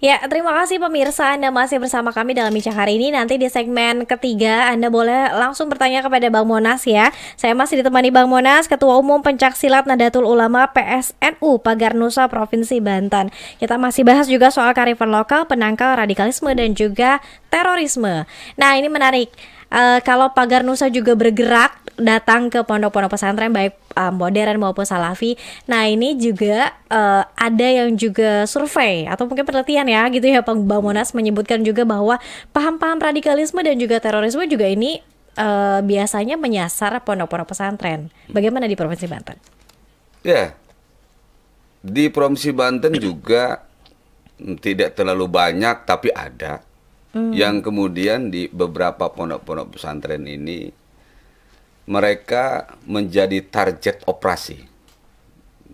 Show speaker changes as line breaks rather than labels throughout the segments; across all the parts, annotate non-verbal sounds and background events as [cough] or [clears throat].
Ya, terima kasih pemirsa Anda masih bersama kami dalam Bincang hari ini. Nanti di segmen ketiga Anda boleh langsung bertanya kepada Bang Monas ya. Saya masih ditemani Bang Monas, Ketua Umum Pencak Silat Nadatul Ulama PSNU Pagar Nusa Provinsi Banten. Kita masih bahas juga soal karifan lokal, penangkal radikalisme dan juga terorisme. Nah, ini menarik uh, kalau pagar Nusa juga bergerak datang ke pondok-pondok pesantren baik uh, modern maupun salafi. Nah ini juga uh, ada yang juga survei atau mungkin penelitian ya gitu ya Pak Monas menyebutkan juga bahwa paham-paham radikalisme dan juga terorisme juga ini uh, biasanya menyasar pondok-pondok pesantren. Bagaimana di Provinsi Banten?
Ya, di Provinsi Banten juga tidak terlalu banyak tapi ada Hmm. yang kemudian di beberapa pondok-pondok pesantren ini mereka menjadi target operasi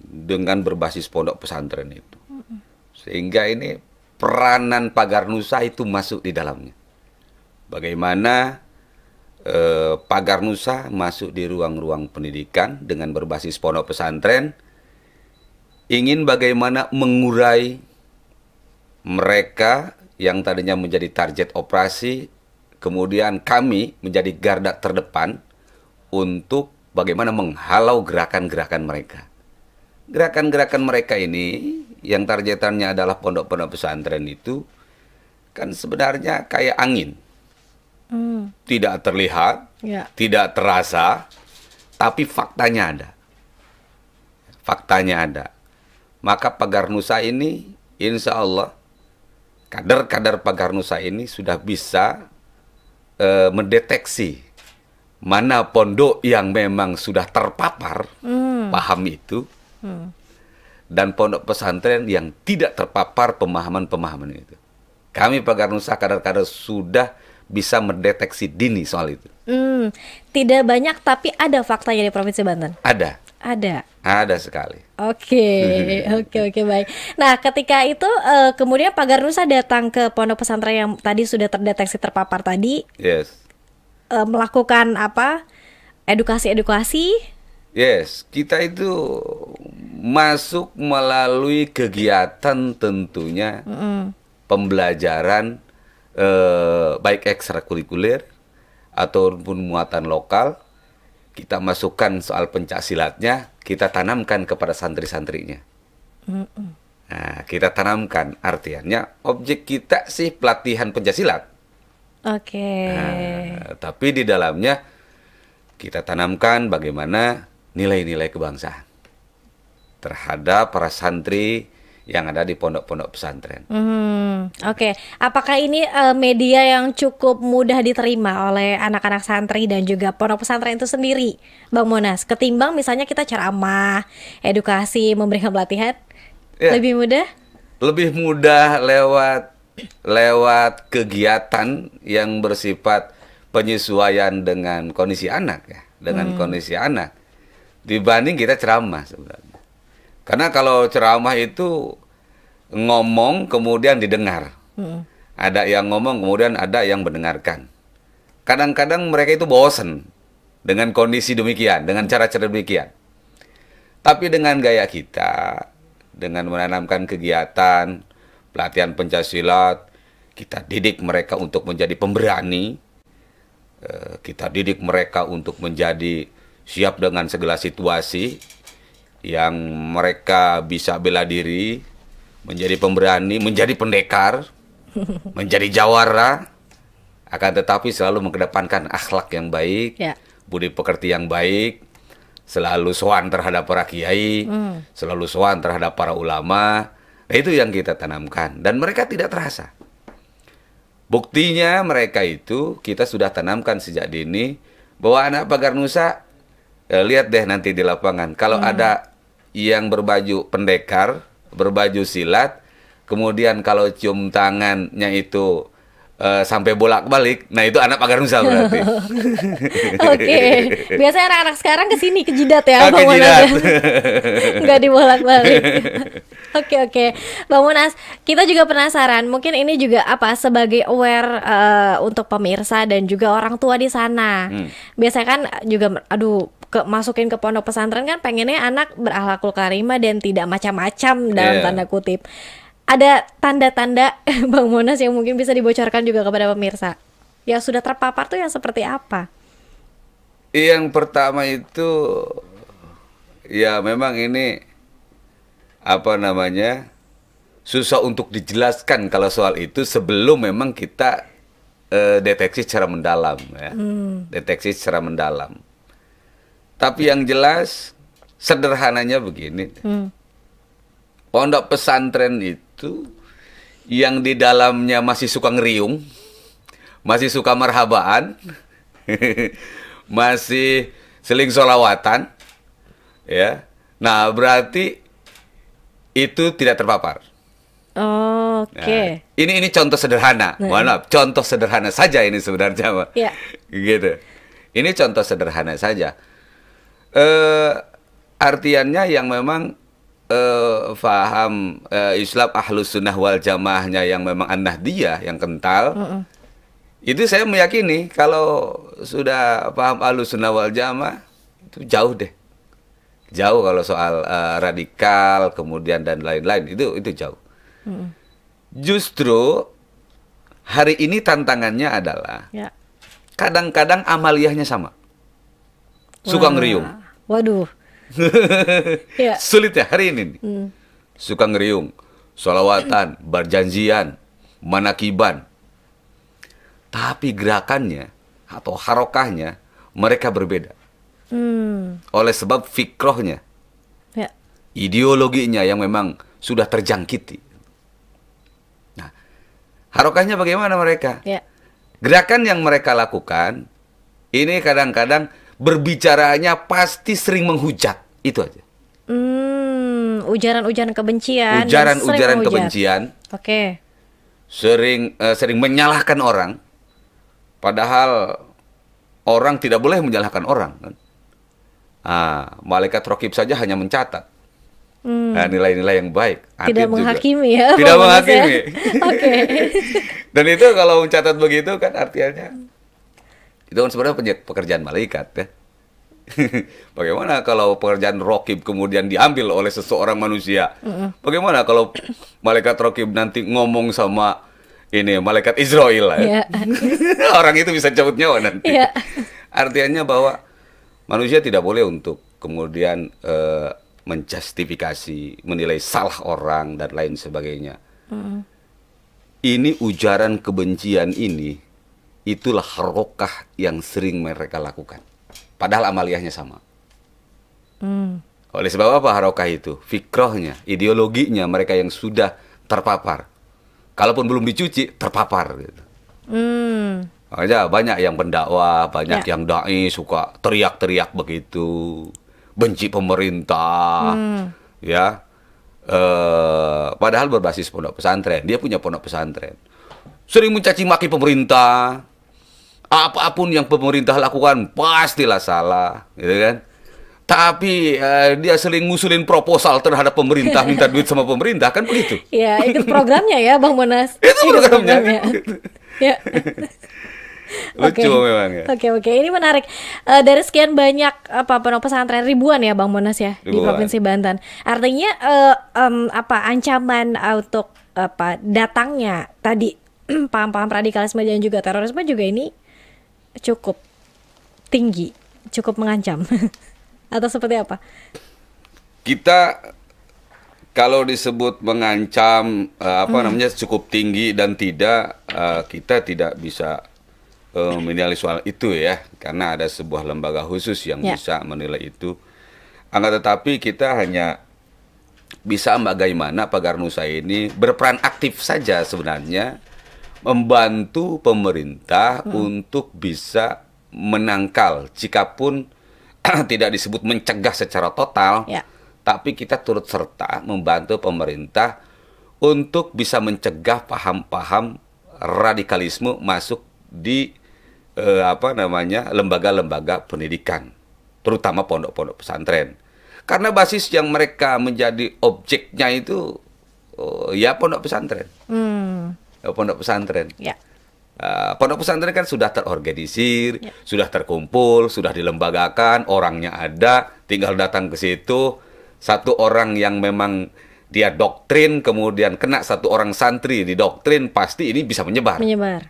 dengan berbasis pondok pesantren itu. Hmm. Sehingga ini peranan pagar nusa itu masuk di dalamnya. Bagaimana eh, pagar nusa masuk di ruang-ruang pendidikan dengan berbasis pondok pesantren ingin bagaimana mengurai mereka yang tadinya menjadi target operasi, kemudian kami menjadi garda terdepan untuk bagaimana menghalau gerakan-gerakan mereka. Gerakan-gerakan mereka ini yang targetannya adalah pondok-pondok pesantren itu kan sebenarnya kayak angin. Hmm. Tidak terlihat, ya. tidak terasa, tapi faktanya ada. Faktanya ada. Maka pagar Nusa ini insya Allah kader-kader pagar nusa ini sudah bisa uh, mendeteksi mana pondok yang memang sudah terpapar hmm. paham itu hmm. dan pondok pesantren yang tidak terpapar pemahaman-pemahaman itu. Kami pagar nusa kader-kader sudah bisa mendeteksi dini soal itu.
Hmm, tidak banyak tapi ada faktanya di Provinsi Banten. Ada ada?
Ada sekali.
Oke, [laughs] oke, oke, baik. Nah, ketika itu uh, kemudian Pak Garnusa datang ke pondok pesantren yang tadi sudah terdeteksi terpapar tadi. Yes. Uh, melakukan apa? Edukasi-edukasi.
Yes, kita itu masuk melalui kegiatan tentunya
mm
pembelajaran eh, baik ekstrakurikuler ataupun muatan lokal kita masukkan soal pencak silatnya, kita tanamkan kepada santri-santrinya. Nah, kita tanamkan artinya objek kita sih pelatihan pencak silat.
Oke. Okay.
Nah, tapi di dalamnya kita tanamkan bagaimana nilai-nilai kebangsaan terhadap para santri yang ada di pondok-pondok pesantren.
Hmm, Oke, okay. apakah ini uh, media yang cukup mudah diterima oleh anak-anak santri dan juga pondok pesantren itu sendiri, Bang Monas? Ketimbang misalnya kita ceramah, edukasi, memberikan pelatihan, ya. lebih mudah?
Lebih mudah lewat lewat kegiatan yang bersifat penyesuaian dengan kondisi anak ya, dengan hmm. kondisi anak dibanding kita ceramah sebenarnya. Karena kalau ceramah itu ngomong kemudian didengar. Hmm. Ada yang ngomong kemudian ada yang mendengarkan. Kadang-kadang mereka itu bosen dengan kondisi demikian, dengan hmm. cara-cara demikian. Tapi dengan gaya kita, dengan menanamkan kegiatan, pelatihan pencaksilat, kita didik mereka untuk menjadi pemberani, eh, kita didik mereka untuk menjadi siap dengan segala situasi, yang mereka bisa bela diri, menjadi pemberani, menjadi pendekar, [laughs] menjadi jawara, akan tetapi selalu mengedepankan akhlak yang baik, ya. budi pekerti yang baik, selalu soan terhadap para kiai, hmm. selalu soan terhadap para ulama. Nah, itu yang kita tanamkan dan mereka tidak terasa. Buktinya mereka itu kita sudah tanamkan sejak dini bahwa anak pagar Nusa ya lihat deh nanti di lapangan kalau hmm. ada yang berbaju pendekar, berbaju silat, kemudian kalau cium tangannya itu uh, sampai bolak-balik. Nah, itu anak pagar nusa berarti. [laughs] Oke. Biasanya
anak-anak sekarang ke sini ke jidat ya, oh, jidat. [laughs] nggak
Enggak dibolak-balik. [laughs]
Oke, oke. Bang Munas, kita juga penasaran. Mungkin ini juga apa sebagai aware uh, untuk pemirsa dan juga orang tua di sana. Hmm. Biasanya kan juga aduh ke masukin ke pondok pesantren kan pengennya anak berakhlakul karimah dan tidak macam-macam dalam yeah. tanda kutip. Ada tanda-tanda [laughs] Bang Monas yang mungkin bisa dibocorkan juga kepada pemirsa. Yang sudah terpapar tuh yang seperti apa?
Iya, yang pertama itu ya memang ini apa namanya? susah untuk dijelaskan kalau soal itu sebelum memang kita uh, deteksi secara mendalam ya. Hmm. Deteksi secara mendalam. Tapi yang jelas sederhananya begini. Hmm. Pondok pesantren itu yang di dalamnya masih suka ngeriung, masih suka marhabaan, [laughs] masih seling solawatan, ya. Nah berarti itu tidak terpapar.
Oh, Oke. Okay.
Nah, ini ini contoh sederhana, nah. contoh sederhana saja ini sebenarnya, Pak. Ya. Gitu. Ini contoh sederhana saja eh, artiannya yang memang eh, faham eh, Islam ahlus sunnah wal jamaahnya yang memang anah dia yang kental. Uh -uh. Itu saya meyakini kalau sudah paham ahlus sunnah wal jamaah itu jauh deh. Jauh kalau soal uh, radikal kemudian dan lain-lain itu itu jauh. Uh -uh. Justru hari ini tantangannya adalah ya. kadang-kadang amaliyahnya sama. Suka wow. Waduh. [laughs] ya. Sulit ya hari ini. Hmm. Suka ngeriung, solawatan, berjanjian, manakiban. Tapi gerakannya atau harokahnya mereka berbeda. Hmm. Oleh sebab fikrohnya, ya. ideologinya yang memang sudah terjangkiti. Nah, harokahnya bagaimana mereka? Ya. Gerakan yang mereka lakukan ini kadang-kadang berbicaranya pasti sering menghujat. Itu aja.
Hmm, ujaran-ujaran kebencian. Ujaran-ujaran kebencian. Oke. Okay.
Sering uh, sering menyalahkan orang. Padahal orang tidak boleh menyalahkan orang kan. Ah, malaikat rokib saja hanya mencatat. Hmm. Nah, nilai-nilai yang baik. Tidak menghakimi
juga. ya. Tidak menghakimi. [laughs] Oke.
okay. [laughs] Dan itu kalau mencatat begitu kan artinya itu kan sebenarnya pekerjaan malaikat ya. [laughs] Bagaimana kalau pekerjaan rokib kemudian diambil oleh seseorang manusia? Bagaimana kalau malaikat rokib nanti ngomong sama ini malaikat Israel lah ya?
Iya.
[laughs] Orang itu bisa cabut nyawa nanti. Yeah. Artinya bahwa manusia tidak boleh untuk kemudian uh, menjustifikasi, menilai salah orang dan lain sebagainya. mm Ini ujaran kebencian ini itulah harokah yang sering mereka lakukan. Padahal amaliyahnya sama. Hmm. Oleh sebab apa harokah itu? Fikrohnya, ideologinya mereka yang sudah terpapar. Kalaupun belum dicuci, terpapar. Gitu.
Hmm.
Makanya banyak yang pendakwah, banyak ya. yang dai suka teriak-teriak begitu, benci pemerintah, hmm. ya. E, padahal berbasis pondok pesantren, dia punya pondok pesantren. Sering mencaci maki pemerintah, apapun yang pemerintah lakukan pastilah salah, gitu kan? Tapi uh, dia sering ngusulin proposal terhadap pemerintah, minta [laughs] duit sama pemerintah, kan begitu?
Ya, itu programnya ya, Bang Monas. [laughs] Itu programnya. ya. [laughs] ya.
Lucu okay. memang ya. Oke okay,
oke, okay. ini menarik. Uh, dari sekian banyak apa pondok pesantren ribuan ya Bang Monas ya ribuan. di Provinsi Banten. Artinya uh, um, apa ancaman untuk apa datangnya tadi [clears throat] paham-paham radikalisme dan juga terorisme juga ini cukup tinggi, cukup mengancam. [laughs] Atau seperti apa?
Kita kalau disebut mengancam uh, apa hmm. namanya cukup tinggi dan tidak uh, kita tidak bisa uh, menilai soal itu ya karena ada sebuah lembaga khusus yang yeah. bisa menilai itu. Angkat tetapi kita hanya bisa bagaimana Pak Garnusa ini berperan aktif saja sebenarnya membantu pemerintah hmm. untuk bisa menangkal, jika pun [clears throat] tidak disebut mencegah secara total, ya. tapi kita turut serta membantu pemerintah untuk bisa mencegah paham-paham radikalisme masuk di eh, apa namanya lembaga-lembaga pendidikan, terutama pondok-pondok pesantren. Karena basis yang mereka menjadi objeknya itu oh, ya pondok pesantren. Hmm Eh, pondok pesantren. Ya. Uh, pondok pesantren kan sudah terorganisir, ya. sudah terkumpul, sudah dilembagakan, orangnya ada, tinggal datang ke situ. Satu orang yang memang dia doktrin, kemudian kena satu orang santri di doktrin, pasti ini bisa menyebar. Menyebar.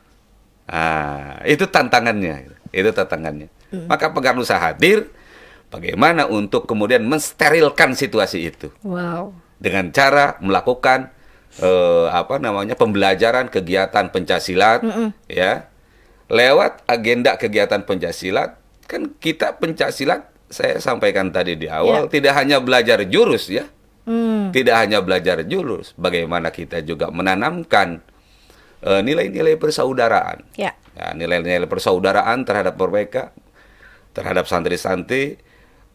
uh, itu tantangannya. Itu tantangannya. Hmm. Maka pegang usaha hadir. Bagaimana untuk kemudian mensterilkan situasi itu? Wow. Dengan cara melakukan eh, apa namanya pembelajaran kegiatan pencaksilat mm -mm. ya lewat agenda kegiatan pencaksilat kan kita pencaksilat saya sampaikan tadi di awal yeah. tidak hanya belajar jurus ya mm. tidak hanya belajar jurus bagaimana kita juga menanamkan eh, nilai-nilai eh, persaudaraan ya. Ya, nilai-nilai yeah. ya, persaudaraan terhadap mereka terhadap santri-santri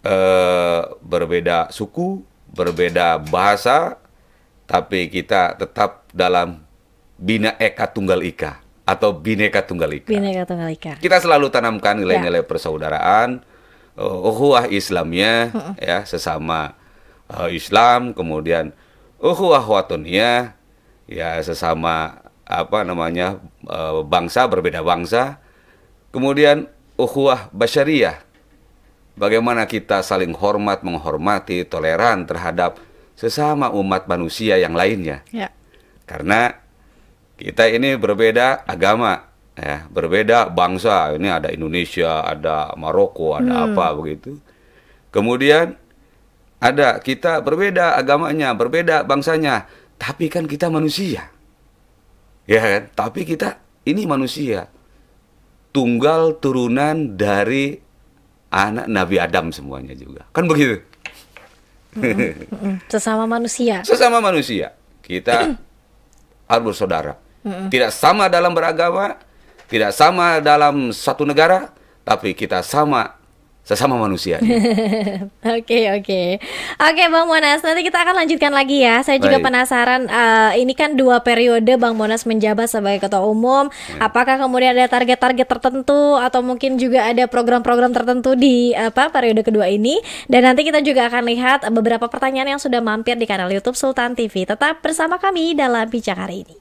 eh, berbeda suku berbeda bahasa tapi kita tetap dalam bina eka tunggal ika atau bineka tunggal ika.
Bineka tunggal ika. Kita
selalu tanamkan ya. nilai-nilai ya. persaudaraan, eh, uhuhah Islamnya uh -uh. ya sesama uh, Islam, kemudian uhuah watonia ya sesama apa namanya uh, bangsa berbeda bangsa, kemudian uhuah basyariah. Bagaimana kita saling hormat, menghormati, toleran terhadap sesama umat manusia yang lainnya. Ya. Karena kita ini berbeda agama, ya, berbeda bangsa. Ini ada Indonesia, ada Maroko, ada hmm. apa begitu. Kemudian ada kita berbeda agamanya, berbeda bangsanya, tapi kan kita manusia. Ya kan? Tapi kita ini manusia. Tunggal turunan dari anak Nabi Adam semuanya juga. Kan begitu.
Sesama manusia.
Sesama manusia. Kita harus bersaudara. Tidak sama dalam beragama, tidak sama dalam satu negara, tapi kita sama sesama manusia.
Ya. [laughs] Oke oke oke Bang Monas nanti kita akan lanjutkan lagi ya. Saya juga penasaran uh, ini kan dua periode Bang Monas menjabat sebagai ketua umum. Ya. Apakah kemudian ada target-target tertentu atau mungkin juga ada program-program tertentu di apa periode kedua ini? Dan nanti kita juga akan lihat beberapa pertanyaan yang sudah mampir di kanal YouTube Sultan TV. Tetap bersama kami dalam bincang hari ini.